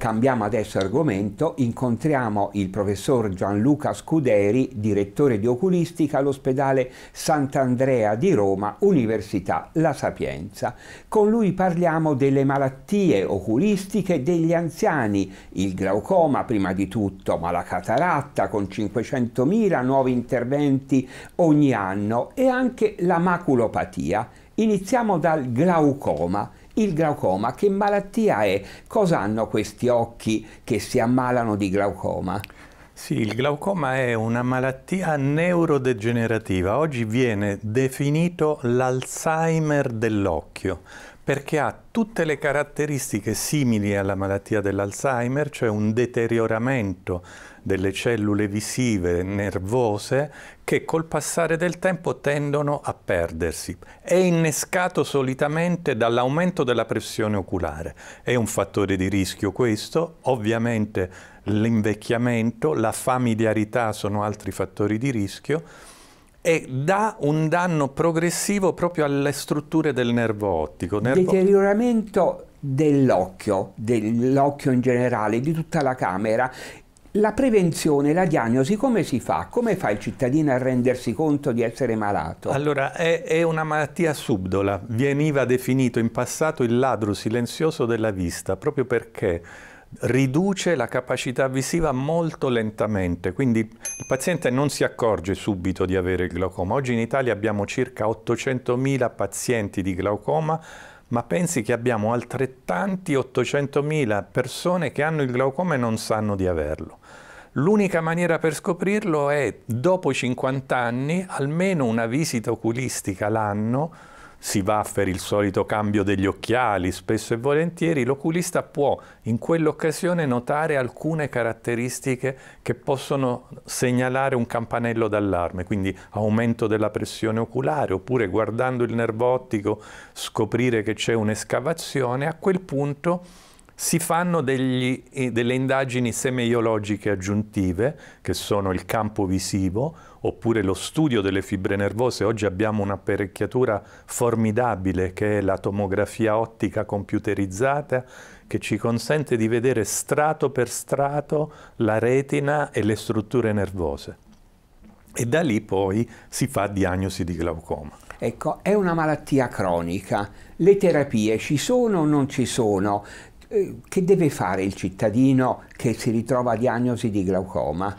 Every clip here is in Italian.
cambiamo adesso argomento, incontriamo il professor Gianluca Scuderi, direttore di oculistica all'ospedale Sant'Andrea di Roma, Università La Sapienza. Con lui parliamo delle malattie oculistiche degli anziani, il glaucoma prima di tutto, ma la cataratta con 500.000 nuovi interventi ogni anno e anche la maculopatia. Iniziamo dal glaucoma. Il glaucoma, che malattia è? Cosa hanno questi occhi che si ammalano di glaucoma? Sì, il glaucoma è una malattia neurodegenerativa. Oggi viene definito l'Alzheimer dell'occhio perché ha tutte le caratteristiche simili alla malattia dell'Alzheimer, cioè un deterioramento delle cellule visive nervose che col passare del tempo tendono a perdersi. È innescato solitamente dall'aumento della pressione oculare. È un fattore di rischio questo, ovviamente l'invecchiamento, la familiarità sono altri fattori di rischio e dà un danno progressivo proprio alle strutture del nervo ottico. Nervo... Deterioramento dell'occhio, dell'occhio in generale, di tutta la camera la prevenzione, la diagnosi, come si fa? Come fa il cittadino a rendersi conto di essere malato? Allora, è, è, una malattia subdola. Veniva definito in passato il ladro silenzioso della vista, proprio perché riduce la capacità visiva molto lentamente, quindi il paziente non si accorge subito di avere il glaucoma. Oggi in Italia abbiamo circa 800.000 pazienti di glaucoma ma pensi che abbiamo altrettanti 800.000 persone che hanno il glaucoma e non sanno di averlo. L'unica maniera per scoprirlo è, dopo 50 anni, almeno una visita oculistica l'anno, si va per il solito cambio degli occhiali, spesso e volentieri l'oculista può in quell'occasione notare alcune caratteristiche che possono segnalare un campanello d'allarme, quindi aumento della pressione oculare, oppure guardando il nervo ottico scoprire che c'è un'escavazione, a quel punto si fanno degli, eh, delle indagini semeiologiche aggiuntive, che sono il campo visivo, oppure lo studio delle fibre nervose. Oggi abbiamo un'apparecchiatura formidabile che è la tomografia ottica computerizzata, che ci consente di vedere strato per strato la retina e le strutture nervose. E da lì poi si fa diagnosi di glaucoma. Ecco, è una malattia cronica. Le terapie ci sono o non ci sono? Eh, che deve fare il cittadino che si ritrova a diagnosi di glaucoma?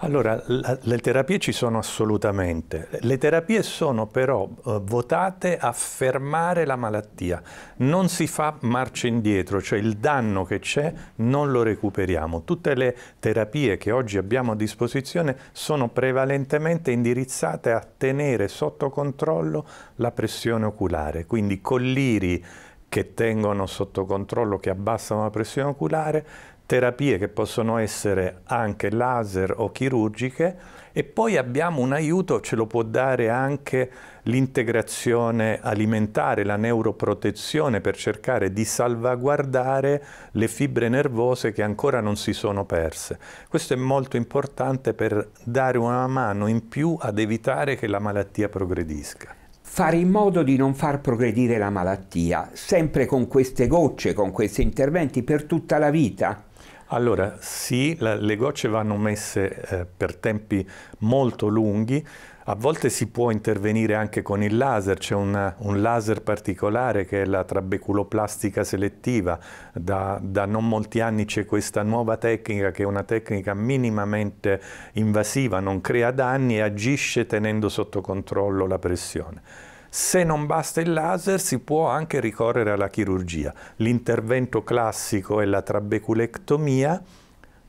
Allora, la, le terapie ci sono assolutamente. Le terapie sono però eh, votate a fermare la malattia. Non si fa marcia indietro, cioè il danno che c'è non lo recuperiamo. Tutte le terapie che oggi abbiamo a disposizione sono prevalentemente indirizzate a tenere sotto controllo la pressione oculare, quindi colliri, che tengono sotto controllo, che abbassano la pressione oculare, terapie che possono essere anche laser o chirurgiche e poi abbiamo un aiuto, ce lo può dare anche l'integrazione alimentare, la neuroprotezione per cercare di salvaguardare le fibre nervose che ancora non si sono perse. Questo è molto importante per dare una mano in più ad evitare che la malattia progredisca fare in modo di non far progredire la malattia, sempre con queste gocce, con questi interventi per tutta la vita? Allora, sì, la, le gocce vanno messe eh, per tempi molto lunghi, a volte si può intervenire anche con il laser, c'è un, un, laser particolare che è la trabeculoplastica selettiva. Da, da, non molti anni c'è questa nuova tecnica che è una tecnica minimamente invasiva, non crea danni e agisce tenendo sotto controllo la pressione. Se non basta il laser si può anche ricorrere alla chirurgia. L'intervento classico è la trabeculectomia,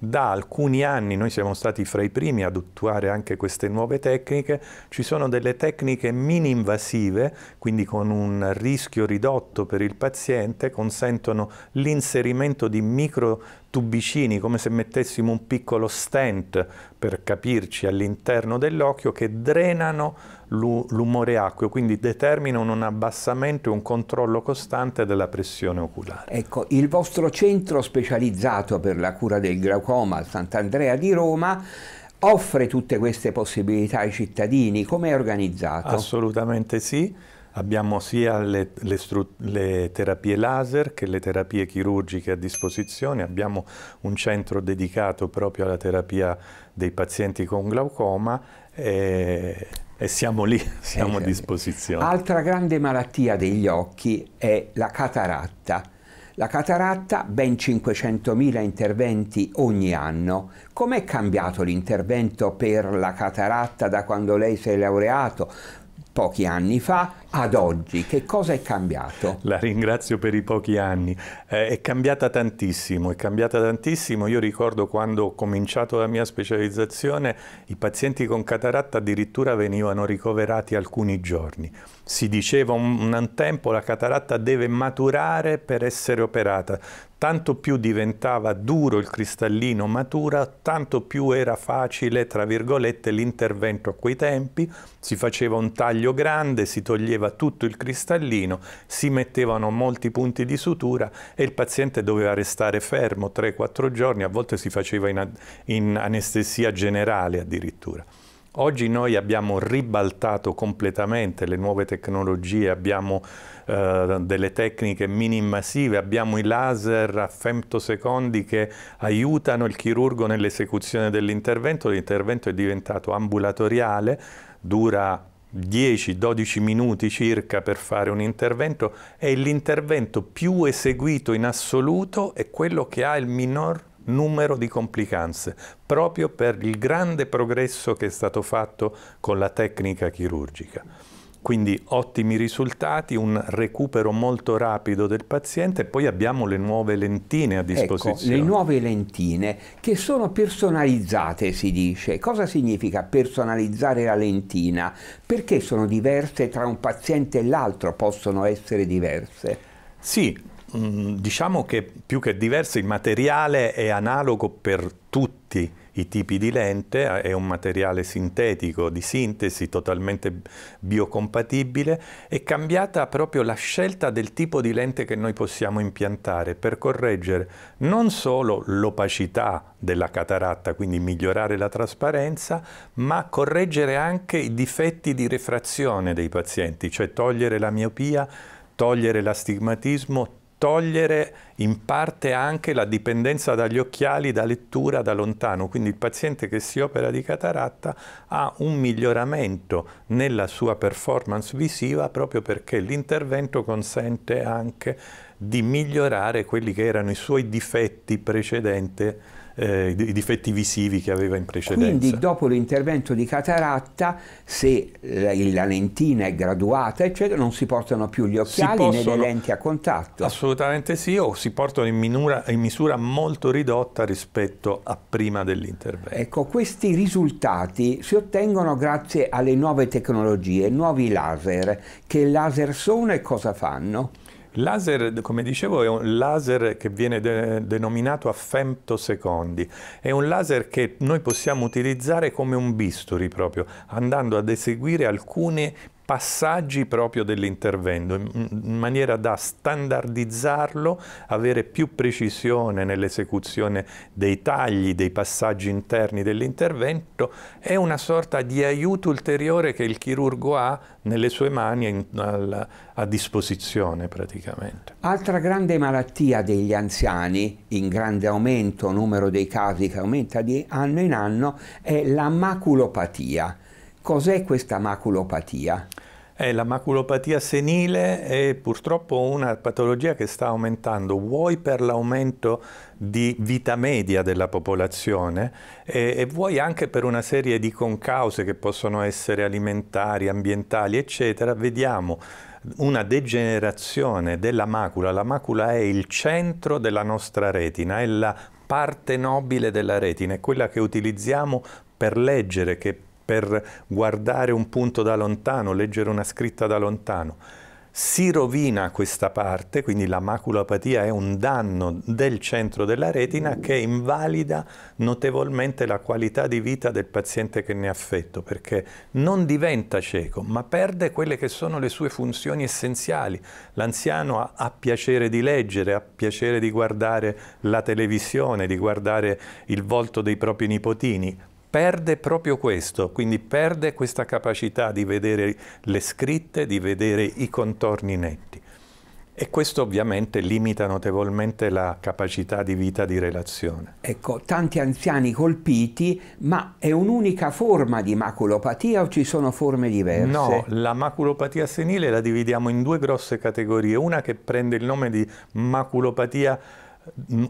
da alcuni anni noi siamo stati fra i primi ad attuare anche queste nuove tecniche, ci sono delle tecniche mini-invasive, quindi con un rischio ridotto per il paziente, consentono l'inserimento di micro tubicini, come se mettessimo un piccolo stent per capirci all'interno dell'occhio che drenano l'umore acqueo, quindi determinano un abbassamento e un controllo costante della pressione oculare. Ecco, il vostro centro specializzato per la cura del glaucoma al Sant'Andrea di Roma offre tutte queste possibilità ai cittadini, come è organizzato? Assolutamente sì. Abbiamo sia le, le, le, terapie laser che le terapie chirurgiche a disposizione, abbiamo un centro dedicato proprio alla terapia dei pazienti con glaucoma e, e siamo lì, siamo a eh, disposizione. Altra grande malattia degli occhi è la cataratta. La cataratta, ben 500.000 interventi ogni anno. Com'è cambiato l'intervento per la cataratta da quando lei si è laureato? Pochi anni fa ad oggi? Che cosa è cambiato? La ringrazio per i pochi anni. Eh, è cambiata tantissimo, è cambiata tantissimo. Io ricordo quando ho cominciato la mia specializzazione, i pazienti con cataratta addirittura venivano ricoverati alcuni giorni. Si diceva un, un tempo la cataratta deve maturare per essere operata. Tanto più diventava duro il cristallino matura, tanto più era facile, tra virgolette, l'intervento a quei tempi. Si faceva un taglio grande, si toglieva toglieva tutto il cristallino, si mettevano molti punti di sutura e il paziente doveva restare fermo 3-4 giorni, a volte si faceva in, in anestesia generale addirittura. Oggi noi abbiamo ribaltato completamente le nuove tecnologie, abbiamo eh, delle tecniche mini-invasive, abbiamo i laser a femtosecondi che aiutano il chirurgo nell'esecuzione dell'intervento, l'intervento è diventato ambulatoriale, dura 10-12 minuti circa per fare un intervento e l'intervento più eseguito in assoluto è quello che ha il minor numero di complicanze, proprio per il grande progresso che è stato fatto con la tecnica chirurgica. Quindi ottimi risultati, un recupero molto rapido del paziente e poi abbiamo le nuove lentine a ecco, disposizione. Ecco, le nuove lentine che sono personalizzate si dice. Cosa significa personalizzare la lentina? Perché sono diverse tra un paziente e l'altro? Possono essere diverse? Sì, mm, diciamo che più che diverse il materiale è analogo per tutti i tipi di lente, eh, è un materiale sintetico di sintesi totalmente biocompatibile, è cambiata proprio la scelta del tipo di lente che noi possiamo impiantare per correggere non solo l'opacità della cataratta, quindi migliorare la trasparenza, ma correggere anche i difetti di refrazione dei pazienti, cioè togliere la miopia, togliere l'astigmatismo, togliere in parte anche la dipendenza dagli occhiali da lettura da lontano, quindi il paziente che si opera di cataratta ha un miglioramento nella sua performance visiva proprio perché l'intervento consente anche di migliorare quelli che erano i suoi difetti precedenti eh, i difetti visivi che aveva in precedenza. Quindi dopo l'intervento di cataratta, se la, lentina è graduata, eccetera, non si portano più gli occhiali possono, né le lenti a contatto. Assolutamente sì, o si portano in, minura, in misura molto ridotta rispetto a prima dell'intervento. Ecco, questi risultati si ottengono grazie alle nuove tecnologie, nuovi laser. Che laser sono e cosa fanno? laser, come dicevo, è un laser che viene de denominato a femtosecondi. È un laser che noi possiamo utilizzare come un bisturi proprio, andando ad eseguire alcune passaggi proprio dell'intervento in maniera da standardizzarlo, avere più precisione nell'esecuzione dei tagli, dei passaggi interni dell'intervento, è una sorta di aiuto ulteriore che il chirurgo ha nelle sue mani in, a disposizione praticamente. Altra grande malattia degli anziani, in grande aumento, numero dei casi che aumenta di anno in anno, è la maculopatia Cos'è questa maculopatia? Eh, la maculopatia senile è purtroppo una patologia che sta aumentando, vuoi per l'aumento di vita media della popolazione e, eh, e, vuoi anche per una serie di concause che possono essere alimentari, ambientali, eccetera, vediamo una degenerazione della macula. La macula è il centro della nostra retina, è la parte nobile della retina, è quella che utilizziamo per leggere, che per guardare un punto da lontano, leggere una scritta da lontano. Si rovina questa parte, quindi la maculopatia è un danno del centro della retina che invalida notevolmente la qualità di vita del paziente che ne è affetto, perché non diventa cieco, ma perde quelle che sono le sue funzioni essenziali. L'anziano ha, ha piacere di leggere, ha piacere di guardare la televisione, di guardare il volto dei propri nipotini, perde proprio questo, quindi perde questa capacità di vedere le scritte, di vedere i contorni netti. E questo ovviamente limita notevolmente la capacità di vita di relazione. Ecco, tanti anziani colpiti, ma è un'unica forma di maculopatia o ci sono forme diverse? No, la maculopatia senile la dividiamo in due grosse categorie, una che prende il nome di maculopatia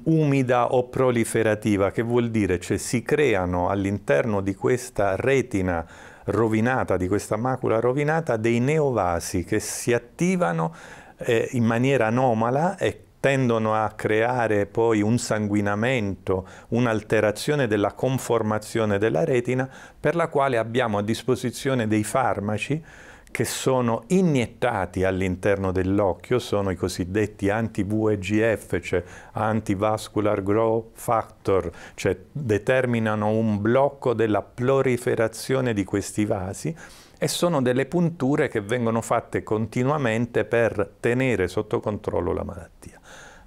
umida o proliferativa, che vuol dire? Cioè si creano all'interno di questa retina rovinata, di questa macula rovinata, dei neovasi che si attivano eh, in maniera anomala e tendono a creare poi un sanguinamento, un'alterazione della conformazione della retina, per la quale abbiamo a disposizione dei farmaci che sono iniettati all'interno dell'occhio sono i cosiddetti anti-VEGF, cioè anti-vascular growth factor, cioè determinano un blocco della proliferazione di questi vasi e sono delle punture che vengono fatte continuamente per tenere sotto controllo la malattia.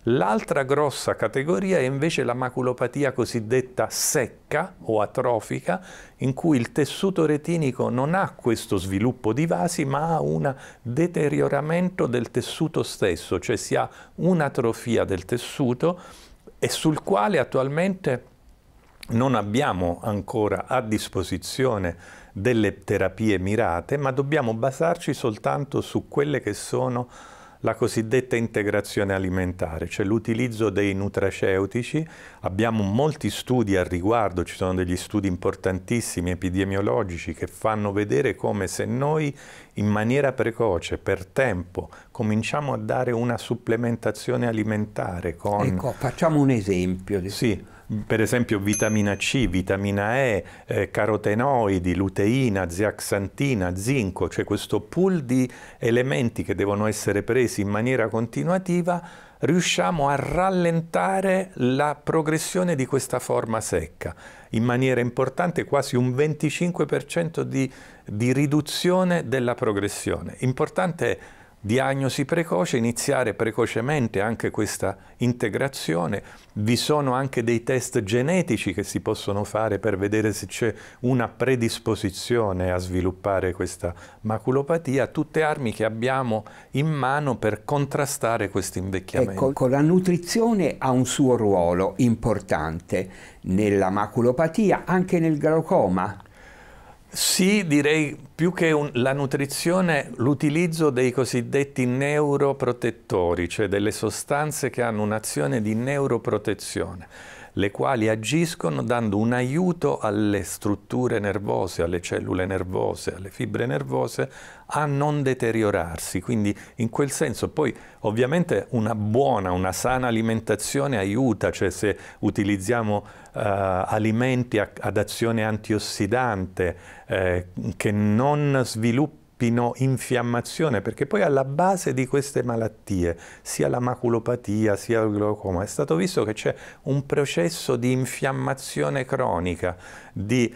L'altra grossa categoria è invece la maculopatia cosiddetta secca o atrofica, in cui il tessuto retinico non ha questo sviluppo di vasi, ma ha un deterioramento del tessuto stesso, cioè si ha un'atrofia del tessuto e sul quale attualmente non abbiamo ancora a disposizione delle terapie mirate, ma dobbiamo basarci soltanto su quelle che sono la cosiddetta integrazione alimentare, cioè l'utilizzo dei nutraceutici. Abbiamo molti studi al riguardo, ci sono degli studi importantissimi epidemiologici che fanno vedere come se noi in maniera precoce, per tempo, cominciamo a dare una supplementazione alimentare con... Ecco, facciamo un esempio. Sì, per esempio vitamina C, vitamina E, eh, carotenoidi, luteina, zeaxantina, zinco, cioè questo pool di elementi che devono essere presi in maniera continuativa, riusciamo a rallentare la progressione di questa forma secca in maniera importante, quasi un 25% di, di riduzione della progressione. Importante è diagnosi precoce, iniziare precocemente anche questa integrazione. Vi sono anche dei test genetici che si possono fare per vedere se c'è una predisposizione a sviluppare questa maculopatia, tutte armi che abbiamo in mano per contrastare questo invecchiamento. Ecco, la nutrizione ha un suo ruolo importante nella maculopatia, anche nel glaucoma. Sì, direi più che un, la nutrizione, l'utilizzo dei cosiddetti neuroprotettori, cioè delle sostanze che hanno un'azione di neuroprotezione le quali agiscono dando un aiuto alle strutture nervose, alle cellule nervose, alle fibre nervose a non deteriorarsi. Quindi in quel senso poi ovviamente una buona, una sana alimentazione aiuta, cioè se utilizziamo eh, alimenti ad azione antiossidante eh, che non sviluppano infiammazione, perché poi alla base di queste malattie, sia la maculopatia sia il glaucoma, è stato visto che c'è un processo di infiammazione cronica, di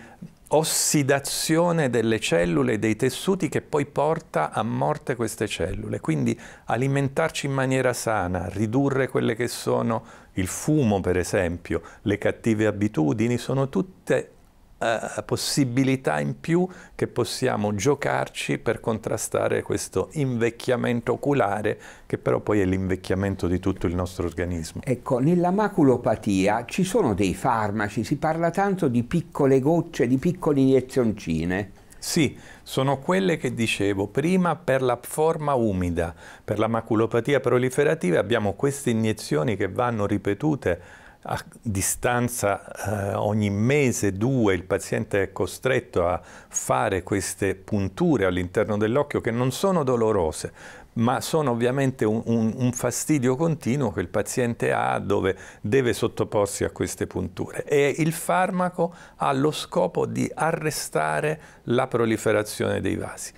ossidazione delle cellule e dei tessuti che poi porta a morte queste cellule. Quindi alimentarci in maniera sana, ridurre quelle che sono il fumo per esempio, le cattive abitudini, sono tutte eh, possibilità in più che possiamo giocarci per contrastare questo invecchiamento oculare che però poi è l'invecchiamento di tutto il nostro organismo. Ecco, nella maculopatia ci sono dei farmaci, si parla tanto di piccole gocce, di piccole iniezioncine. Sì, sono quelle che dicevo prima per la forma umida, per la maculopatia proliferativa abbiamo queste iniezioni che vanno ripetute a distanza eh, ogni mese, due, il paziente è costretto a fare queste punture all'interno dell'occhio che non sono dolorose, ma sono ovviamente un, un, un, fastidio continuo che il paziente ha dove deve sottoporsi a queste punture e il farmaco ha lo scopo di arrestare la proliferazione dei vasi.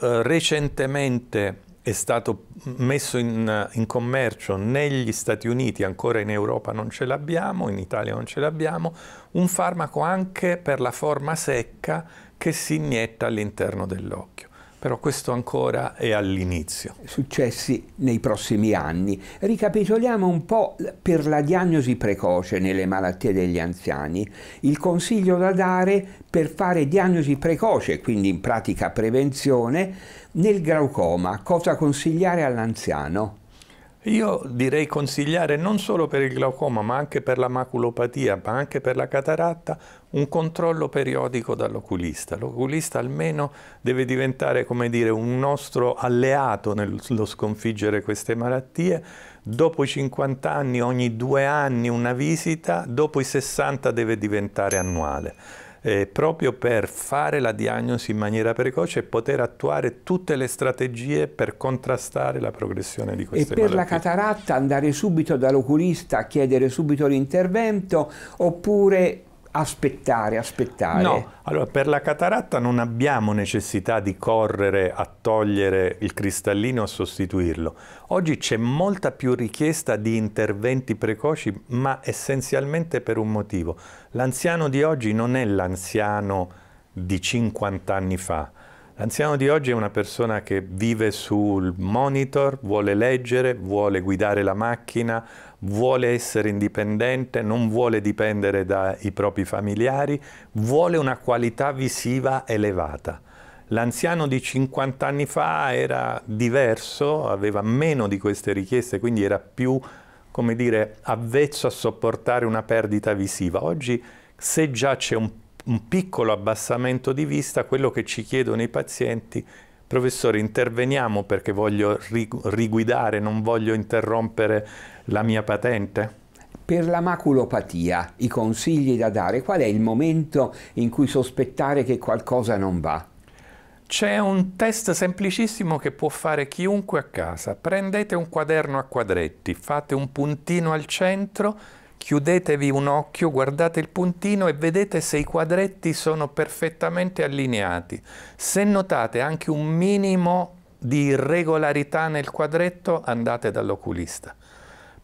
Eh, recentemente è stato messo in, in, commercio negli Stati Uniti, ancora in Europa non ce l'abbiamo, in Italia non ce l'abbiamo, un farmaco anche per la forma secca che si inietta all'interno dell'occhio. Però questo ancora è all'inizio. Successi nei prossimi anni. Ricapitoliamo un po' per la diagnosi precoce nelle malattie degli anziani. Il consiglio da dare per fare diagnosi precoce, quindi in pratica prevenzione, nel glaucoma. Cosa consigliare all'anziano? Io direi consigliare non solo per il glaucoma, ma anche per la maculopatia, ma anche per la cataratta, un controllo periodico dall'oculista. L'oculista almeno deve diventare, come dire, un nostro alleato nello sconfiggere queste malattie. Dopo i 50 anni, ogni due anni una visita, dopo i 60 deve diventare annuale eh, proprio per fare la diagnosi in maniera precoce e poter attuare tutte le strategie per contrastare la progressione di queste malattie. E per malattie. la cataratta andare subito dall'oculista a chiedere subito l'intervento oppure aspettare, aspettare. No, allora per la cataratta non abbiamo necessità di correre a togliere il cristallino a sostituirlo. Oggi c'è molta più richiesta di interventi precoci, ma essenzialmente per un motivo. L'anziano di oggi non è l'anziano di 50 anni fa. L'anziano di oggi è una persona che vive sul monitor, vuole leggere, vuole guidare la macchina, vuole essere indipendente, non vuole dipendere dai propri familiari, vuole una qualità visiva elevata. L'anziano di 50 anni fa era diverso, aveva meno di queste richieste, quindi era più, come dire, avvezzo a sopportare una perdita visiva. Oggi, se già c'è un, un piccolo abbassamento di vista, quello che ci chiedono i pazienti professore interveniamo perché voglio riguidare, non voglio interrompere la mia patente? Per la maculopatia, i consigli da dare, qual è il momento in cui sospettare che qualcosa non va? C'è un test semplicissimo che può fare chiunque a casa. Prendete un quaderno a quadretti, fate un puntino al centro chiudetevi un occhio, guardate il puntino e vedete se i quadretti sono perfettamente allineati. Se notate anche un minimo di irregolarità nel quadretto, andate dall'oculista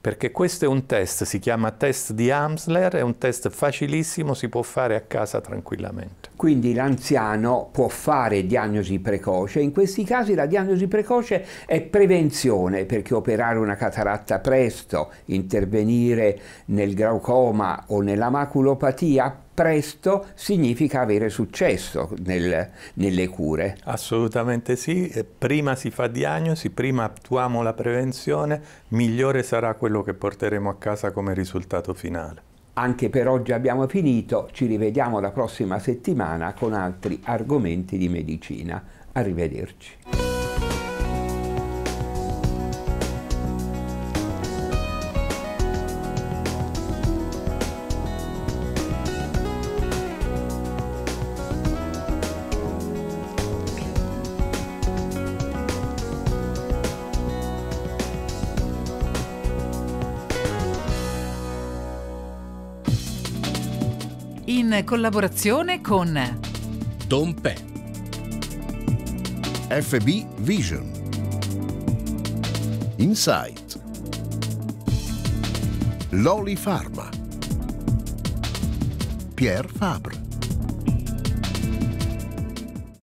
perché questo è un test, si chiama test di Amsler, è un test facilissimo, si può fare a casa tranquillamente. Quindi l'anziano può fare diagnosi precoce, in questi casi la diagnosi precoce è prevenzione, perché operare una cataratta presto, intervenire nel glaucoma o nella maculopatia presto significa avere successo nel, nelle cure. Assolutamente sì, prima si fa diagnosi, prima attuiamo la prevenzione, migliore sarà quello che porteremo a casa come risultato finale. Anche per oggi abbiamo finito, ci rivediamo la prossima settimana con altri argomenti di medicina. Arrivederci. collaborazione con Don Pè. FB Vision. Insight. Loli Pharma. Pierre Fabre.